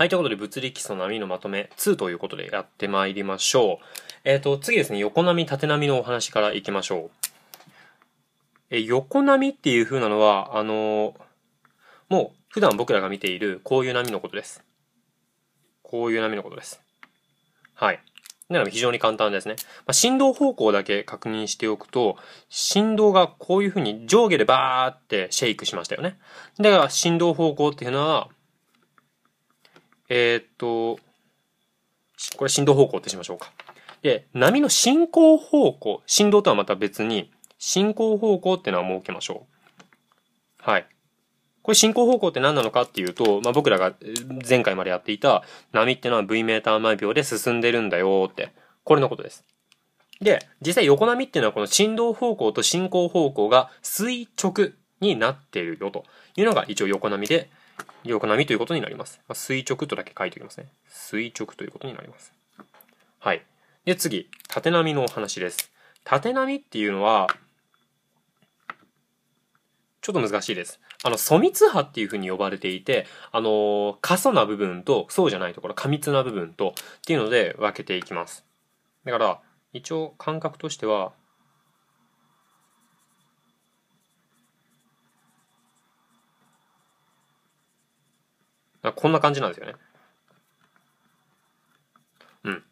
はい、ということで、物理基礎波のまとめ2ということでやってまいりましょう。えっ、ー、と、次ですね、横波、縦波のお話からいきましょう。え、横波っていう風なのは、あのー、もう、普段僕らが見ている、こういう波のことです。こういう波のことです。はい。なので非常に簡単ですね。まあ、振動方向だけ確認しておくと、振動がこういう風に上下でバーってシェイクしましたよね。だから振動方向っていうのは、えー、っと、これ振動方向ってしましょうか。で、波の進行方向、振動とはまた別に、進行方向っていうのは設けましょう。はい。これ進行方向って何なのかっていうと、まあ、僕らが前回までやっていた波ってのは V メーター毎秒で進んでるんだよって、これのことです。で、実際横波っていうのはこの振動方向と進行方向が垂直になっているよというのが一応横波で、横波ということになります。まあ、垂直とだけ書いておきますね。垂直ということになります。はい。で、次、縦波のお話です。縦波っていうのは、ちょっと難しいです。あの、粗密波っていうふうに呼ばれていて、あの、過疎な部分と、そうじゃないところ、過密な部分と、っていうので分けていきます。だから、一応感覚としては、こんな感じなんですよね。うん。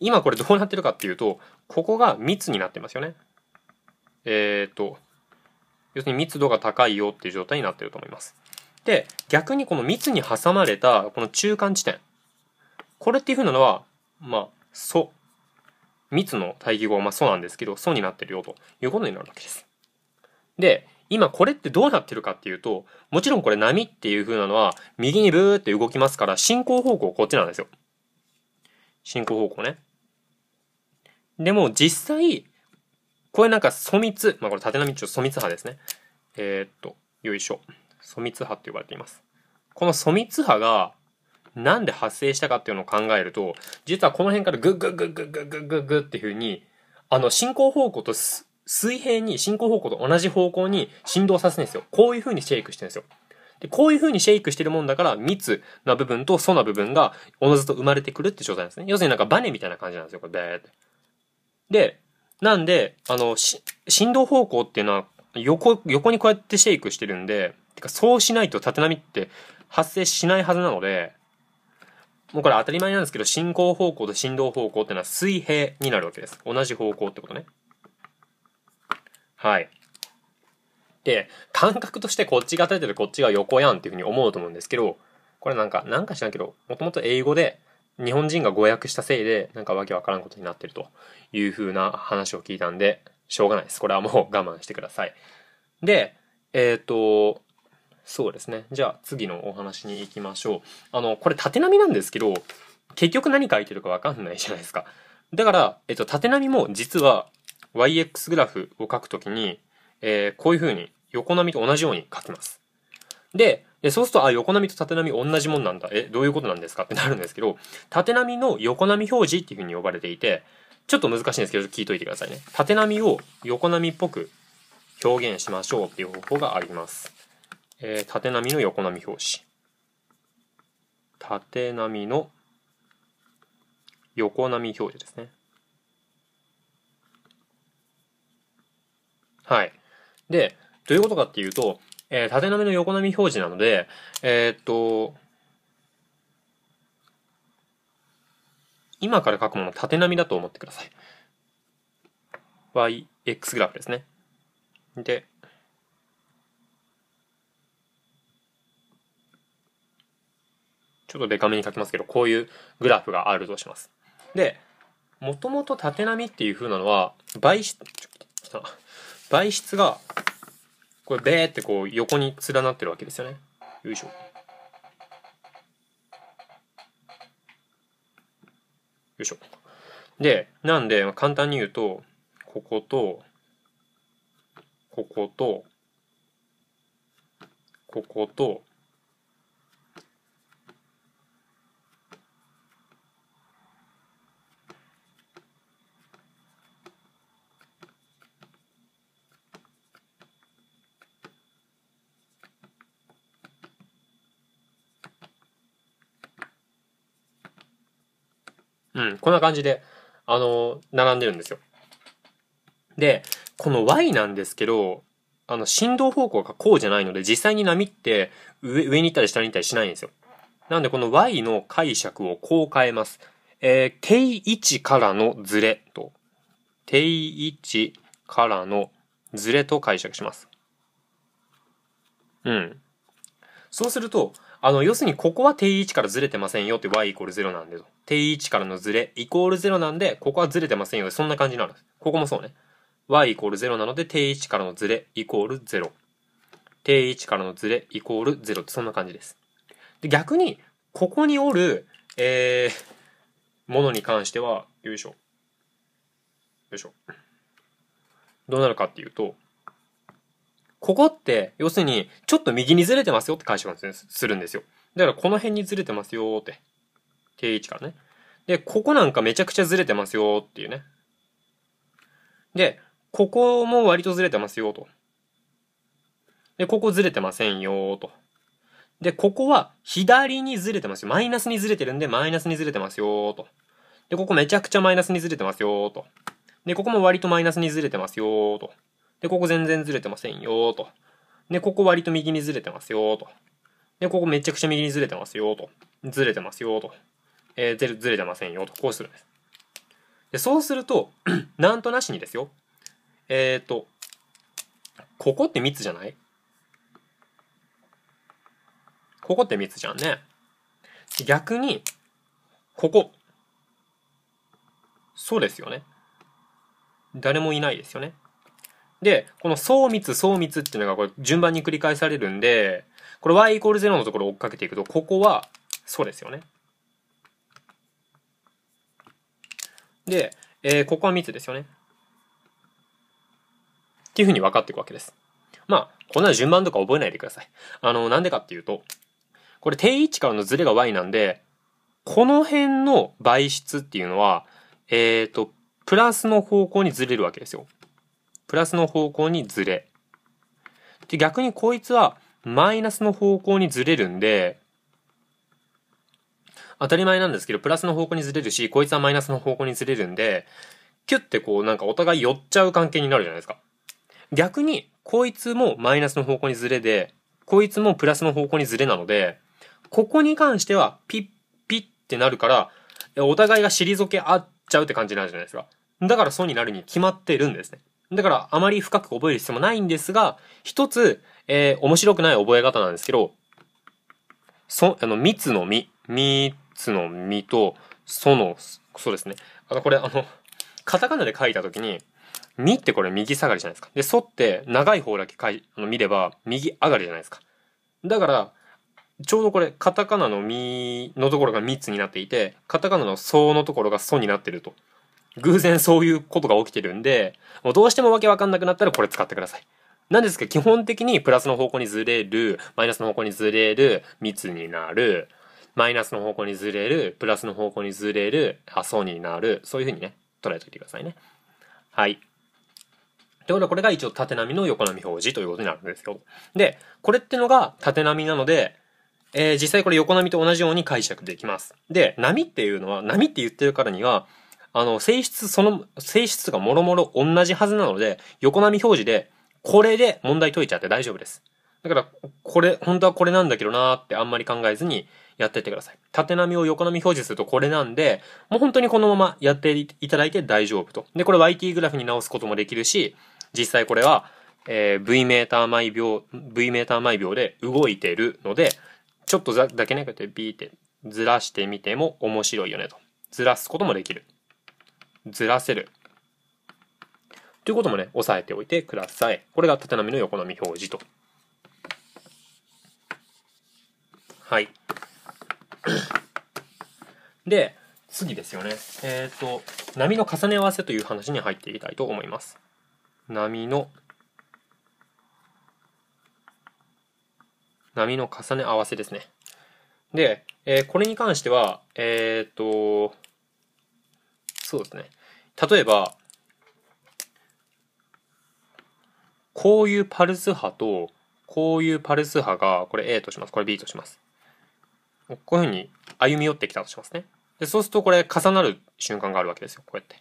今これどうなってるかっていうと、ここが密になってますよね。えっ、ー、と、要するに密度が高いよっていう状態になってると思います。で、逆にこの密に挟まれたこの中間地点。これっていう風なのは、まあ、素。密の対義語は、まあ、素なんですけど、素になってるよということになるわけです。で、今これってどうなってるかっていうと、もちろんこれ波っていう風なのは、右にブーって動きますから、進行方向こっちなんですよ。進行方向ね。でも実際、これなんか粗密、まあこれ縦波中粗密波ですね。えー、っと、よいしょ。粗密波って呼ばれています。この粗密波が、なんで発生したかっていうのを考えると、実はこの辺からグッグッグッグッグッグッグッグッっていう風に、あの、進行方向とす、水平に進行方向と同じ方向に振動させるんですよ。こういう風にシェイクしてるんですよ。で、こういう風にシェイクしてるもんだから、密な部分と素な部分が、おのずと生まれてくるって状態なんですね。要するになんかバネみたいな感じなんですよ、これ、で。ーって。で、なんで、あの、振動方向っていうのは、横、横にこうやってシェイクしてるんで、てかそうしないと縦波って発生しないはずなので、もうこれ当たり前なんですけど、進行方向と振動方向っていうのは水平になるわけです。同じ方向ってことね。はい。で、感覚としてこっちが縦でこっちが横やんっていうふうに思うと思うんですけど、これなんか、なんか知らんけど、もともと英語で日本人が語訳したせいで、なんかわけわからんことになってるというふうな話を聞いたんで、しょうがないです。これはもう我慢してください。で、えっ、ー、と、そうですね。じゃあ次のお話に行きましょう。あの、これ縦波なんですけど、結局何書いてるかわかんないじゃないですか。だから、えっと、縦波も実は yx グラフを書くときに、えー、こういうふうに横波と同じように書きます。で、でそうすると、あ、横波と縦波同じもんなんだ。え、どういうことなんですかってなるんですけど、縦波の横波表示っていうふうに呼ばれていて、ちょっと難しいんですけど、聞いといてくださいね。縦波を横波っぽく表現しましょうっていう方法があります。えー、縦波の横波表示。縦波の横波表示ですね。はい。で、どういうことかっていうと、えー、縦波の横波表示なので、えー、っと、今から書くもの縦波だと思ってください。yx グラフですね。で、ちょっとデカめに書きますけど、こういうグラフがあるとします。で、もともと縦波っていう風なのは、倍し、ちょっと、媒質がこれベーってこう横に連なってるわけですよねよいしょよいしょ。で、なんで、簡単に言うと、ここと、ここと、ここと、うん、こんな感じで、あの、並んでるんですよ。で、この Y なんですけど、あの、振動方向がこうじゃないので、実際に波って上上に行ったり下に行ったりしないんですよ。なんでこの Y の解釈をこう変えます。えー、定位置からのズレと、定位置からのズレと解釈します。うん。そうすると、あの、要するにここは定位置からずれてませんよって y イコール0なんで定位置からのずれイコール0なんで、ここはずれてませんよそんな感じなんです。ここもそうね。y イコール0なので定位置からのずれイコール0。定位置からのずれイコール0ってそんな感じです。で、逆に、ここにおる、えー、ものに関しては、よいしょ。よいしょ。どうなるかっていうと、ここって、要するに、ちょっと右にずれてますよって解釈するんですよ。だからこの辺にずれてますよって。定位置からね。で、ここなんかめちゃくちゃずれてますよっていうね。で、ここも割とずれてますよと。で、ここずれてませんよと。で、ここは左にずれてますよ。マイナスにずれてるんで、マイナスにずれてますよと。で、ここめちゃくちゃマイナスにずれてますよと。で、ここも割とマイナスにずれてますよと。で、ここ全然ずれてませんよと。で、ここ割と右にずれてますよと。で、ここめちゃくちゃ右にずれてますよと。ずれてますよと。えー、ずれずれてませんよと。こうするんです。で、そうすると、なんとなしにですよ。えっ、ー、と、ここって密じゃないここって密じゃんね。逆に、ここ。そうですよね。誰もいないですよね。で、この総密、総密っていうのがこれ順番に繰り返されるんで、これ y イコール0のところを追っかけていくと、ここは、そうですよね。で、えー、ここは密ですよね。っていうふうに分かっていくわけです。まあ、こんな順番とか覚えないでください。あの、なんでかっていうと、これ定位置からのズレが y なんで、この辺の倍質っていうのは、えっ、ー、と、プラスの方向にずれるわけですよ。プラスの方向にずれ。で、逆にこいつはマイナスの方向にずれるんで、当たり前なんですけど、プラスの方向にずれるし、こいつはマイナスの方向にずれるんで、キュッてこうなんかお互い寄っちゃう関係になるじゃないですか。逆に、こいつもマイナスの方向にずれで、こいつもプラスの方向にずれなので、ここに関してはピッピッってなるから、お互いが退け合っちゃうって感じになるじゃないですか。だからそうになるに決まってるんですね。だからあまり深く覚える必要もないんですが、一つ、えー、面白くない覚え方なんですけど、そ、あの、三つの実、つの実と、その、そうですね。あの、これあの、カタカナで書いたときに、みってこれ右下がりじゃないですか。で、そって長い方だけ書い、あの見れば右上がりじゃないですか。だから、ちょうどこれ、カタカナのみのところが三つになっていて、カタカナのそうのところがそになってると。偶然そういうことが起きてるんで、もうどうしてもわけわかんなくなったらこれ使ってください。なんですけど、基本的にプラスの方向にずれる、マイナスの方向にずれる、密になる、マイナスの方向にずれる、プラスの方向にずれる、あ、そうになる、そういうふうにね、捉えておいてくださいね。はい。ということで、これが一応縦波の横波表示ということになるんですよ。で、これってのが縦波なので、えー、実際これ横波と同じように解釈できます。で、波っていうのは、波って言ってるからには、あの、性質その、性質がもろもろ同じはずなので、横波表示で、これで問題解いちゃって大丈夫です。だから、これ、本当はこれなんだけどなーってあんまり考えずにやってってください。縦波を横波表示するとこれなんで、もう本当にこのままやっていただいて大丈夫と。で、これ YT グラフに直すこともできるし、実際これは、えー、V メーター毎秒、V メーター毎秒で動いてるので、ちょっとだけね、こうやってーってずらしてみても面白いよねと。ずらすこともできる。ずらせる。ということもね、押さえておいてください。これが縦波の横波表示と。はい。で、次ですよね。えっ、ー、と、波の重ね合わせという話に入っていきたいと思います。波の、波の重ね合わせですね。で、えー、これに関しては、えっ、ー、と、そうですね。例えば、こういうパルス波と、こういうパルス波が、これ A とします。これ B とします。こういうふうに歩み寄ってきたとしますね。で、そうするとこれ重なる瞬間があるわけですよ。こうやって。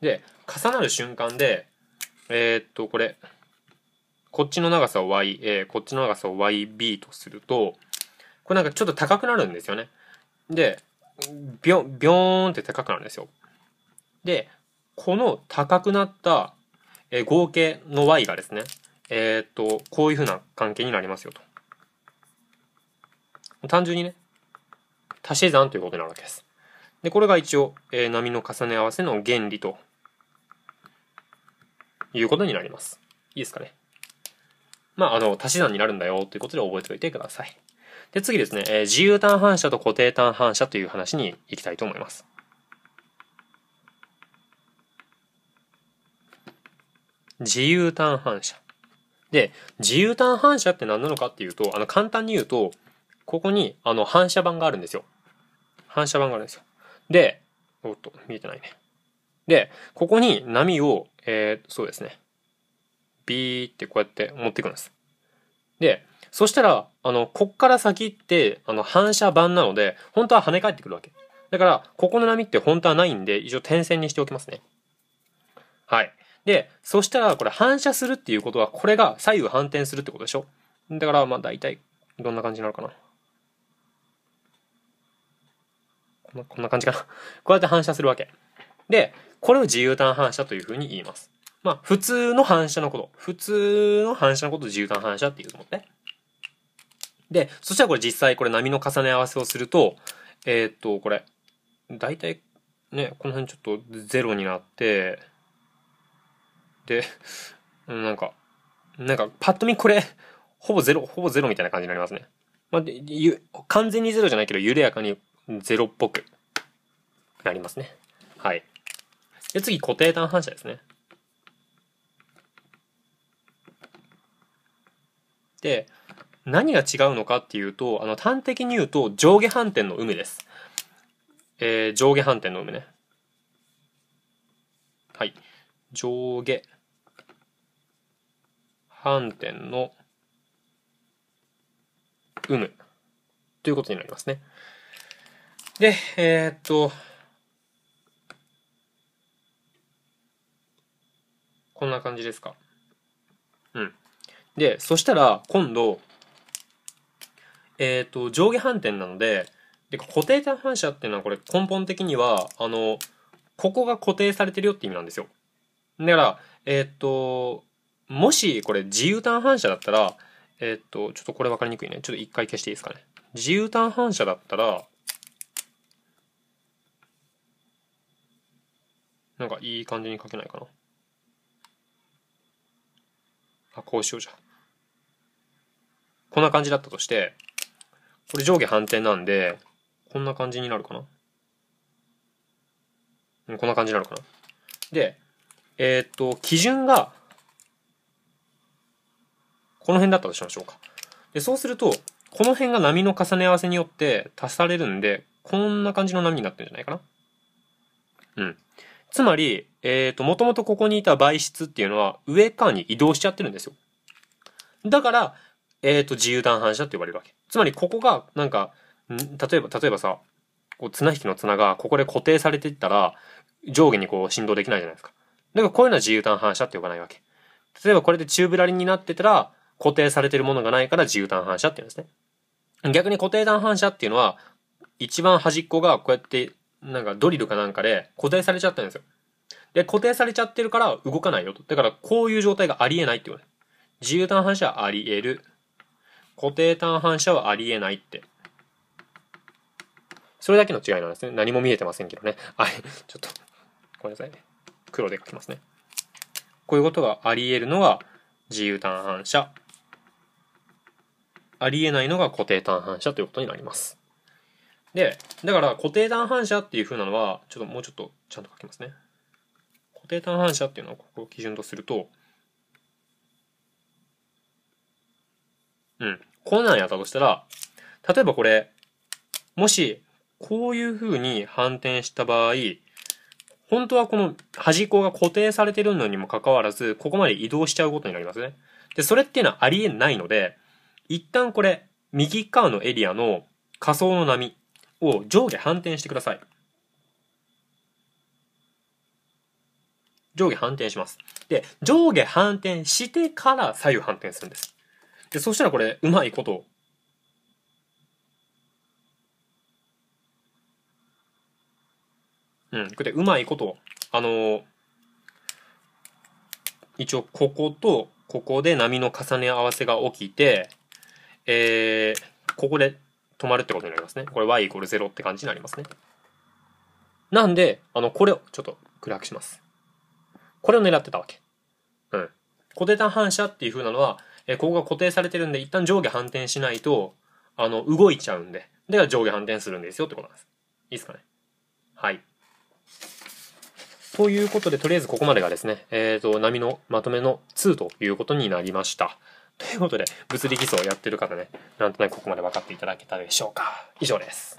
で、重なる瞬間で、えー、っと、これ、こっちの長さを YA、こっちの長さを YB とすると、これなんかちょっと高くなるんですよね。で、ビョン、ビョーンって高くなるんですよ。で、この高くなった、え合計の y がですね、えー、っと、こういうふうな関係になりますよと。単純にね、足し算ということになるわけです。で、これが一応、えー、波の重ね合わせの原理ということになります。いいですかね。まあ、あの、足し算になるんだよということで覚えておいてください。で、次ですね、えー、自由単反射と固定単反射という話に行きたいと思います。自由端反射。で、自由端反射って何なのかっていうと、あの、簡単に言うと、ここに、あの、反射板があるんですよ。反射板があるんですよ。で、おっと、見えてないね。で、ここに波を、えー、そうですね。ビーってこうやって持っていくんです。で、そしたら、あの、こっから先って、あの、反射板なので、本当は跳ね返ってくるわけ。だから、ここの波って本当はないんで、一応点線にしておきますね。はい。で、そしたらこれ反射するっていうことは、これが左右反転するってことでしょだからまあ大体、どんな感じになるかな。こんなこんな感じかな。こうやって反射するわけ。で、これを自由端反射というふうに言います。まあ、普通の反射のこと。普通の反射のことを自由端反射って言うと思って。で、そしたらこれ実際これ波の重ね合わせをすると、えー、っと、これ、大体ね、この辺ちょっとゼロになって、で、なんか、なんか、パッと見これ、ほぼゼロ、ほぼゼロみたいな感じになりますね。まあ、ゆ完全にゼロじゃないけど、緩やかにゼロっぽくなりますね。はい。で、次、固定単反射ですね。で、何が違うのかっていうと、あの、端的に言うと、上下反転の有無です。えー、上下反転の有無ね。はい。上下観点の有無ということになりますね。で、えー、っと、こんな感じですか。うん。で、そしたら今度、えー、っと、上下反転なので、で固定端反射っていうのはこれ根本的には、あの、ここが固定されてるよって意味なんですよ。だから、えー、っと、もしこれ自由端反射だったら、えー、っと、ちょっとこれ分かりにくいね。ちょっと一回消していいですかね。自由端反射だったら、なんかいい感じに書けないかな。あ、こうしようじゃ。こんな感じだったとして、これ上下反転なんで、こんな感じになるかな。こんな感じになるかな。で、えー、っと、基準がこの辺だったとしましょうか。で、そうすると、この辺が波の重ね合わせによって足されるんで、こんな感じの波になってるんじゃないかな。うん。つまり、えっ、ー、と、もともとここにいた媒質っていうのは上側に移動しちゃってるんですよ。だから、えっ、ー、と、自由断反射って呼ばれるわけ。つまり、ここが、なんか、例えば、例えばさ、こう綱引きの綱がここで固定されていったら、上下にこう振動できないじゃないですか。だからこういうのは自由端反射って呼ばないわけ。例えばこれで宙ぶらりんになってたら、固定されてるものがないから自由端反射って言うんですね。逆に固定端反射っていうのは、一番端っこがこうやって、なんかドリルかなんかで固定されちゃったんですよ。で、固定されちゃってるから動かないよと。だからこういう状態がありえないって言われる。自由端反射はあり得る。固定端反射はありえないって。それだけの違いなんですね。何も見えてませんけどね。あれ、ちょっと、ごめんなさいね。黒で書きますね。こういうことがあり得るのが自由端反射。ありえないのが固定単反射ということになります。で、だから固定単反射っていう風なのは、ちょっともうちょっとちゃんと書きますね。固定単反射っていうのはここを基準とすると、うん、こんなんやったとしたら、例えばこれ、もし、こういう風に反転した場合、本当はこの端っこが固定されてるのにもかかわらず、ここまで移動しちゃうことになりますね。で、それっていうのはありえないので、一旦これ、右側のエリアの仮想の波を上下反転してください。上下反転します。で、上下反転してから左右反転するんです。で、そしたらこれ、うまいことうん、これうまいこと、あのー、一応こことここで波の重ね合わせが起きて、えー、ここで止まるってことになりますね。これ y イコール0って感じになりますね。なんで、あの、これをちょっと暗くします。これを狙ってたわけ。うん。固定単反射っていう風なのは、えー、ここが固定されてるんで、一旦上下反転しないと、あの、動いちゃうんで、で、は上下反転するんですよってことなんです。いいですかね。はい。ということで、とりあえずここまでがですね、えっ、ー、と、波のまとめの2ということになりました。ということで、物理偽装をやってる方ね、なんとなくここまで分かっていただけたでしょうか。以上です。